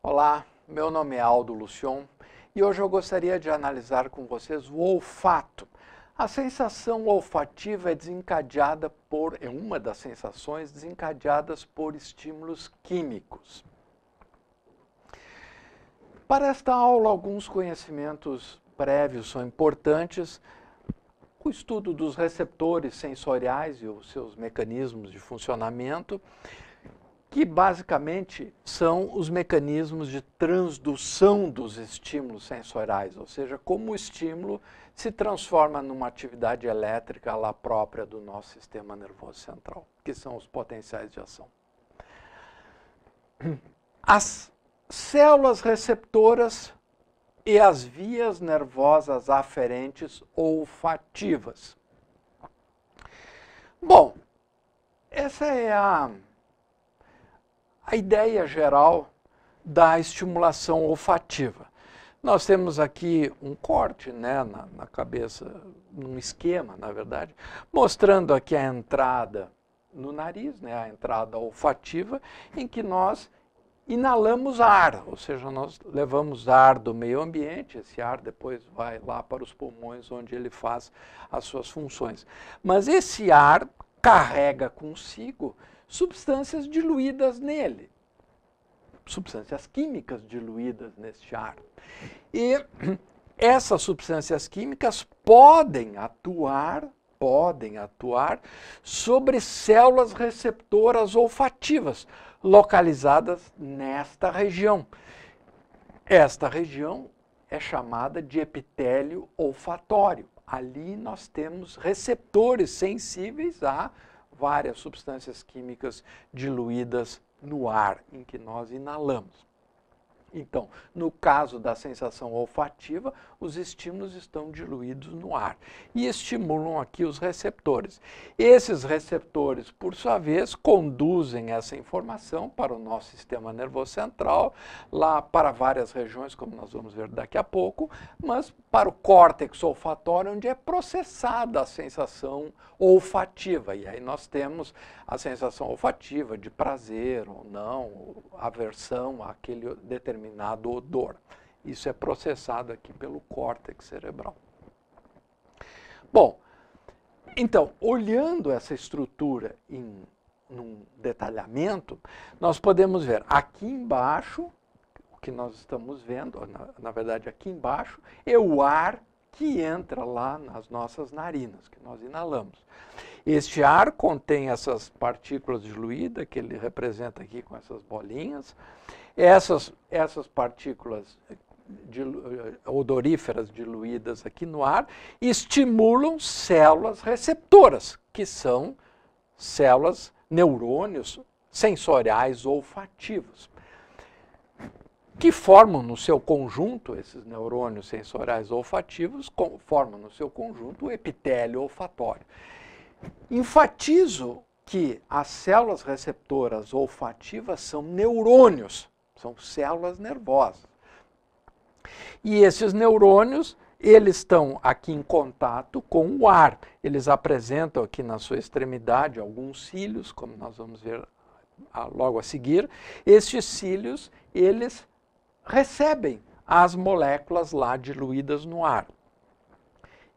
Olá, meu nome é Aldo Lucion e hoje eu gostaria de analisar com vocês o olfato. A sensação olfativa é desencadeada por é uma das sensações desencadeadas por estímulos químicos. Para esta aula, alguns conhecimentos prévios são importantes. O estudo dos receptores sensoriais e os seus mecanismos de funcionamento, que basicamente são os mecanismos de transdução dos estímulos sensoriais, ou seja, como o estímulo se transforma numa atividade elétrica lá própria do nosso sistema nervoso central, que são os potenciais de ação. As células receptoras e as vias nervosas aferentes olfativas. Bom, essa é a a ideia geral da estimulação olfativa. Nós temos aqui um corte né, na, na cabeça, num esquema, na verdade, mostrando aqui a entrada no nariz, né, a entrada olfativa, em que nós inalamos ar, ou seja, nós levamos ar do meio ambiente, esse ar depois vai lá para os pulmões onde ele faz as suas funções. Mas esse ar carrega consigo substâncias diluídas nele, substâncias químicas diluídas neste ar. E essas substâncias químicas podem atuar, podem atuar sobre células receptoras olfativas localizadas nesta região. Esta região é chamada de epitélio olfatório. Ali nós temos receptores sensíveis a várias substâncias químicas diluídas no ar em que nós inalamos. Então, no caso da sensação olfativa, os estímulos estão diluídos no ar e estimulam aqui os receptores. Esses receptores, por sua vez, conduzem essa informação para o nosso sistema nervoso central, lá para várias regiões, como nós vamos ver daqui a pouco, mas para o córtex olfatório, onde é processada a sensação olfativa. E aí nós temos a sensação olfativa de prazer ou não, aversão àquele determinado determinado odor. Isso é processado aqui pelo córtex cerebral. Bom, então, olhando essa estrutura em num detalhamento, nós podemos ver aqui embaixo, o que nós estamos vendo, na, na verdade aqui embaixo, é o ar que entra lá nas nossas narinas, que nós inalamos. Este ar contém essas partículas diluídas, que ele representa aqui com essas bolinhas, essas, essas partículas eh, odoríferas diluídas aqui no ar estimulam células receptoras, que são células, neurônios sensoriais olfativos, que formam no seu conjunto, esses neurônios sensoriais olfativos, formam no seu conjunto o epitélio olfatório. Enfatizo que as células receptoras olfativas são neurônios são células nervosas. E esses neurônios, eles estão aqui em contato com o ar. Eles apresentam aqui na sua extremidade alguns cílios, como nós vamos ver logo a seguir. Estes cílios, eles recebem as moléculas lá diluídas no ar.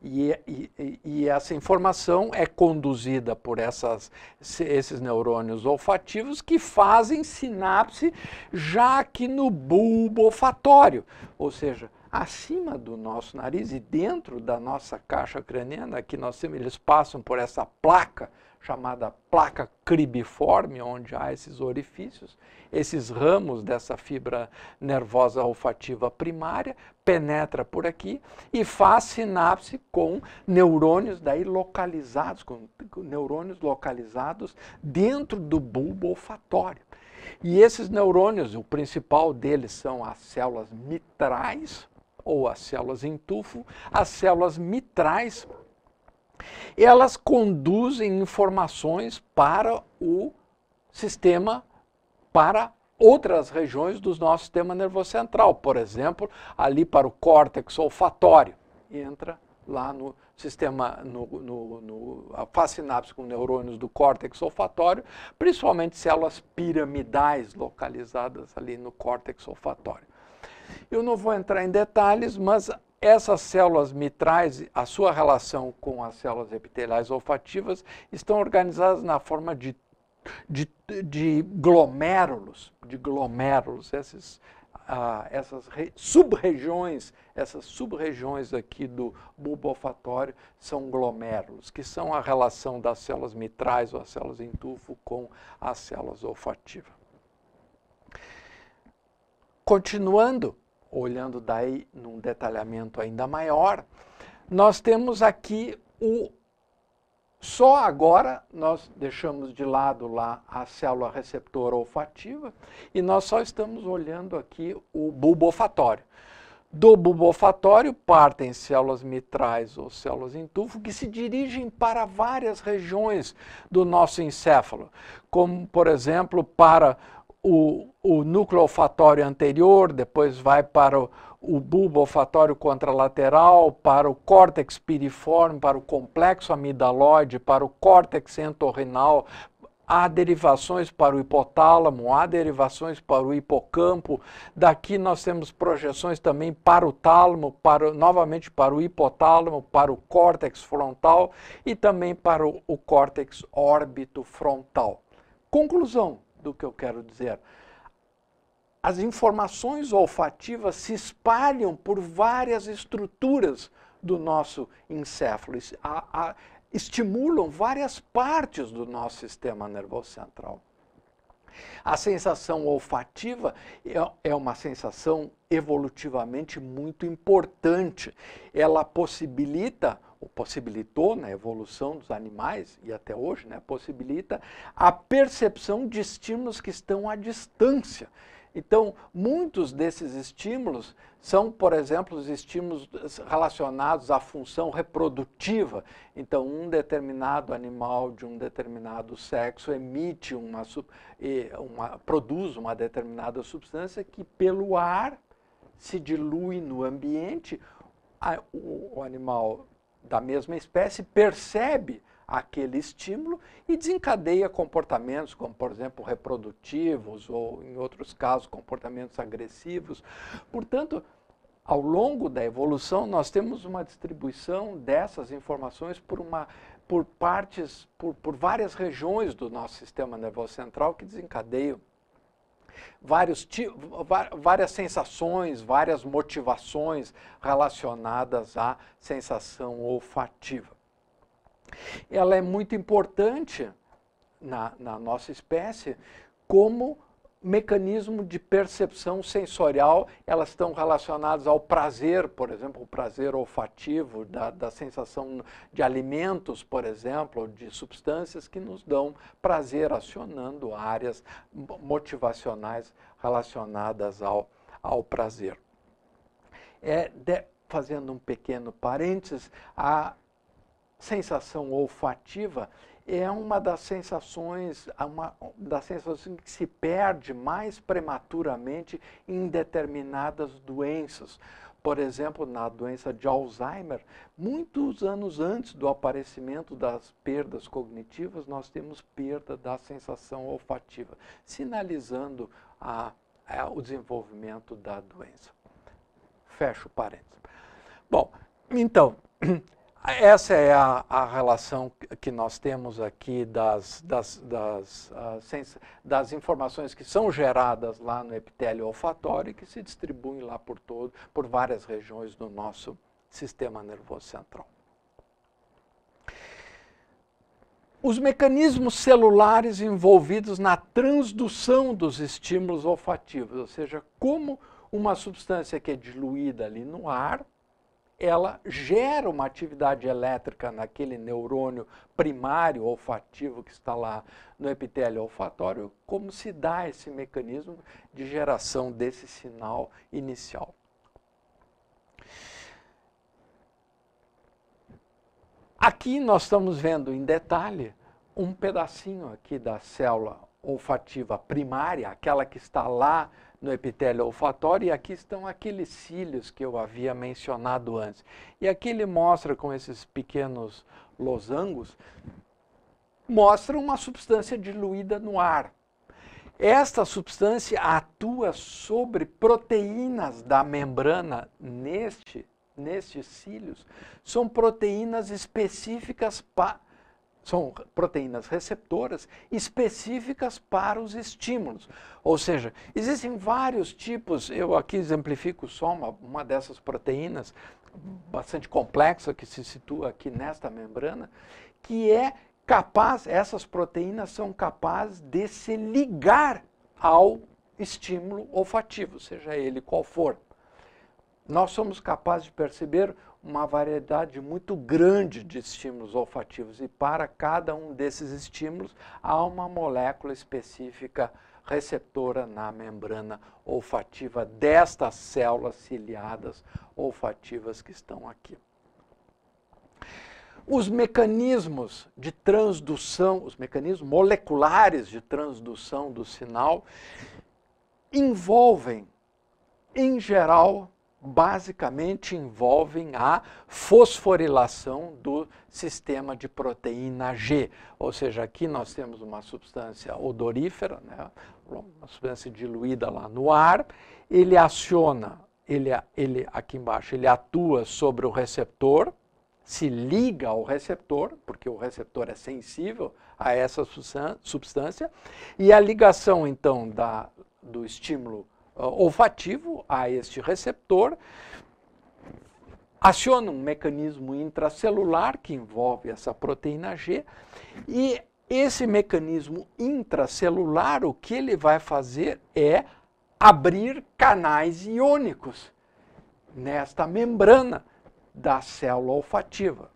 E, e, e, essa informação é conduzida por essas, esses neurônios olfativos que fazem sinapse já aqui no bulbo olfatório, ou seja, acima do nosso nariz e dentro da nossa caixa craniana, que nós temos, eles passam por essa placa chamada placa cribiforme, onde há esses orifícios, esses ramos dessa fibra nervosa olfativa primária, penetra por aqui e faz sinapse com neurônios daí localizados, com neurônios localizados dentro do bulbo olfatório. E esses neurônios, o principal deles são as células mitrais ou as células em tufo. As células mitrais elas conduzem informações para o sistema, para outras regiões do nosso sistema nervoso central, por exemplo, ali para o córtex olfatório, e entra lá no sistema, no, no, no, a face sinapse com neurônios do córtex olfatório, principalmente células piramidais localizadas ali no córtex olfatório. Eu não vou entrar em detalhes, mas essas células mitrais, a sua relação com as células epiteliais olfativas, estão organizadas na forma de, de, de glomérulos, de glomérulos, esses, ah, essas sub-regiões, essas sub-regiões aqui do bulbo olfatório são glomérulos, que são a relação das células mitrais ou as células em tufo com as células olfativas. Continuando, olhando daí num detalhamento ainda maior, nós temos aqui o só agora nós deixamos de lado lá a célula receptora olfativa e nós só estamos olhando aqui o bulbo olfatório. Do bulbo olfatório partem células mitrais ou células em tufo que se dirigem para várias regiões do nosso encéfalo, como por exemplo para o, o núcleo olfatório anterior, depois vai para o, o bulbo olfatório contralateral, para o córtex piriforme, para o complexo amidalóide, para o córtex entorrenal, há derivações para o hipotálamo, há derivações para o hipocampo. Daqui nós temos projeções também para o tálamo, para, novamente para o hipotálamo, para o córtex frontal e também para o, o córtex órbito frontal. Conclusão: do que eu quero dizer. As informações olfativas se espalham por várias estruturas do nosso encéfalo, a, a, estimulam várias partes do nosso sistema nervoso central. A sensação olfativa é, é uma sensação evolutivamente muito importante. Ela possibilita possibilitou na evolução dos animais e até hoje, né, possibilita a percepção de estímulos que estão à distância. Então, muitos desses estímulos são, por exemplo, os estímulos relacionados à função reprodutiva. Então, um determinado animal de um determinado sexo emite uma, uma produz uma determinada substância que, pelo ar, se dilui no ambiente. O animal da mesma espécie percebe aquele estímulo e desencadeia comportamentos, como por exemplo reprodutivos ou em outros casos comportamentos agressivos. Portanto, ao longo da evolução nós temos uma distribuição dessas informações por uma por partes, por, por várias regiões do nosso sistema nervoso central que desencadeiam vários, várias sensações, várias motivações relacionadas à sensação olfativa. Ela é muito importante na, na nossa espécie como mecanismo de percepção sensorial, elas estão relacionadas ao prazer, por exemplo, o prazer olfativo, da, da sensação de alimentos, por exemplo, de substâncias que nos dão prazer, acionando áreas motivacionais relacionadas ao, ao prazer. É, de, fazendo um pequeno parênteses, a sensação olfativa é uma das sensações, é uma das sensações que se perde mais prematuramente em determinadas doenças. Por exemplo, na doença de Alzheimer, muitos anos antes do aparecimento das perdas cognitivas, nós temos perda da sensação olfativa, sinalizando a, a, é, o desenvolvimento da doença. Fecho o parênteses. Bom, então, Essa é a, a, relação que nós temos aqui das, das, das, ah, das, informações que são geradas lá no epitélio olfatório e que se distribuem lá por todo, por várias regiões do nosso sistema nervoso central. Os mecanismos celulares envolvidos na transdução dos estímulos olfativos, ou seja, como uma substância que é diluída ali no ar ela gera uma atividade elétrica naquele neurônio primário olfativo que está lá no epitélio olfatório, como se dá esse mecanismo de geração desse sinal inicial. Aqui nós estamos vendo em detalhe um pedacinho aqui da célula olfativa primária, aquela que está lá no epitélio olfatório, e aqui estão aqueles cílios que eu havia mencionado antes. E aqui ele mostra com esses pequenos losangos, mostra uma substância diluída no ar. Esta substância atua sobre proteínas da membrana neste, nestes cílios. São proteínas específicas para são proteínas receptoras específicas para os estímulos. Ou seja, existem vários tipos, eu aqui exemplifico só uma, uma dessas proteínas bastante complexa que se situa aqui nesta membrana, que é capaz, essas proteínas são capazes de se ligar ao estímulo olfativo, seja ele qual for. Nós somos capazes de perceber uma variedade muito grande de estímulos olfativos e para cada um desses estímulos há uma molécula específica receptora na membrana olfativa destas células ciliadas olfativas que estão aqui. Os mecanismos de transdução, os mecanismos moleculares de transdução do sinal envolvem, em geral, basicamente envolvem a fosforilação do sistema de proteína G. Ou seja, aqui nós temos uma substância odorífera, né, uma substância diluída lá no ar, ele aciona, ele, ele, aqui embaixo, ele atua sobre o receptor, se liga ao receptor, porque o receptor é sensível a essa substância, e a ligação então da, do estímulo ah, olfativo a este receptor, aciona um mecanismo intracelular que envolve essa proteína G e esse mecanismo intracelular, o que ele vai fazer é abrir canais iônicos nesta membrana da célula olfativa.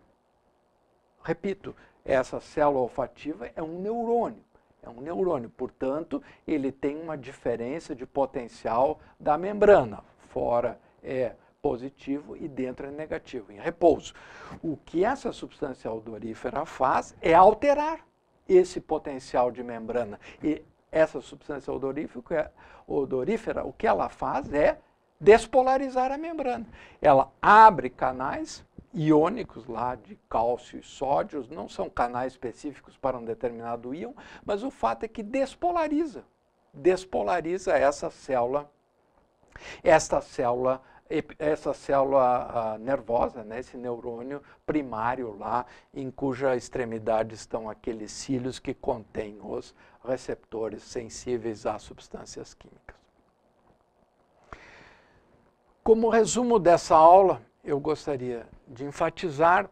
Repito, essa célula olfativa é um neurônio. É um neurônio, portanto, ele tem uma diferença de potencial da membrana. Fora é positivo e dentro é negativo, em repouso. O que essa substância odorífera faz é alterar esse potencial de membrana. E essa substância odorífica, odorífera, o que ela faz é despolarizar a membrana. Ela abre canais iônicos lá de cálcio e sódio não são canais específicos para um determinado íon, mas o fato é que despolariza, despolariza essa célula, esta célula essa célula ah, nervosa, né, esse neurônio primário lá, em cuja extremidade estão aqueles cílios que contêm os receptores sensíveis a substâncias químicas. Como resumo dessa aula, eu gostaria de enfatizar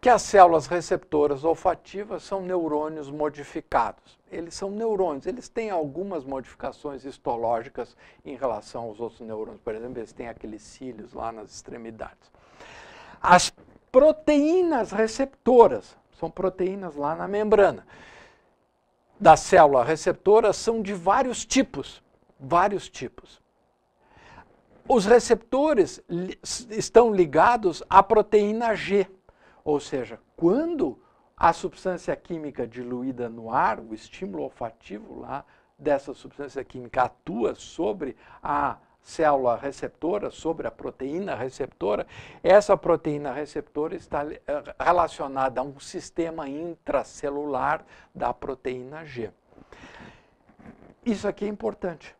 que as células receptoras olfativas são neurônios modificados. Eles são neurônios, eles têm algumas modificações histológicas em relação aos outros neurônios. Por exemplo, eles têm aqueles cílios lá nas extremidades. As proteínas receptoras, são proteínas lá na membrana da célula receptora, são de vários tipos, vários tipos. Os receptores li estão ligados à proteína G, ou seja, quando a substância química diluída no ar, o estímulo olfativo lá dessa substância química atua sobre a célula receptora, sobre a proteína receptora, essa proteína receptora está eh, relacionada a um sistema intracelular da proteína G. Isso aqui é importante.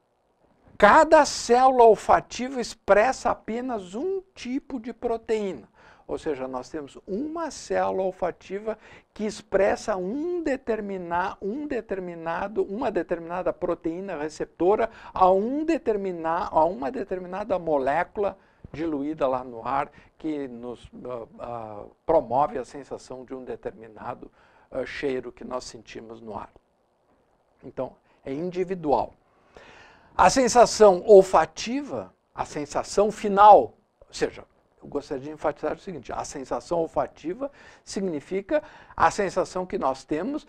Cada célula olfativa expressa apenas um tipo de proteína. Ou seja, nós temos uma célula olfativa que expressa um, determinar, um determinado, uma determinada proteína receptora a, um determinar, a uma determinada molécula diluída lá no ar que nos uh, uh, promove a sensação de um determinado uh, cheiro que nós sentimos no ar. Então, é individual. A sensação olfativa, a sensação final, ou seja, eu gostaria de enfatizar o seguinte: a sensação olfativa significa a sensação que nós temos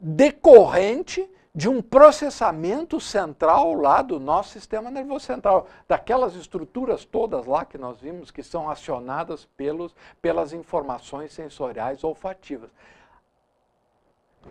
decorrente de um processamento central lá do nosso sistema nervoso central, daquelas estruturas todas lá que nós vimos que são acionadas pelos, pelas informações sensoriais olfativas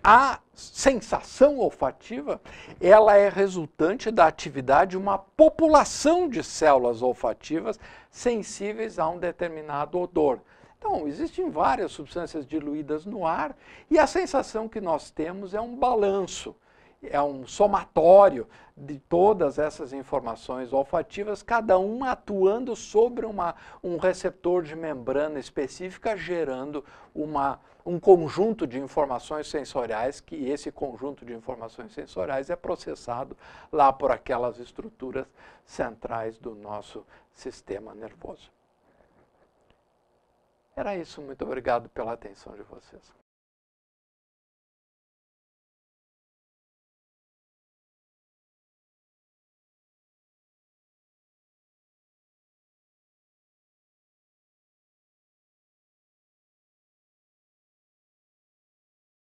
a sensação olfativa ela é resultante da atividade de uma população de células olfativas sensíveis a um determinado odor. Então, existem várias substâncias diluídas no ar e a sensação que nós temos é um balanço é um somatório de todas essas informações olfativas, cada uma atuando sobre uma, um receptor de membrana específica, gerando uma, um conjunto de informações sensoriais, que esse conjunto de informações sensoriais é processado lá por aquelas estruturas centrais do nosso sistema nervoso. Era isso, muito obrigado pela atenção de vocês.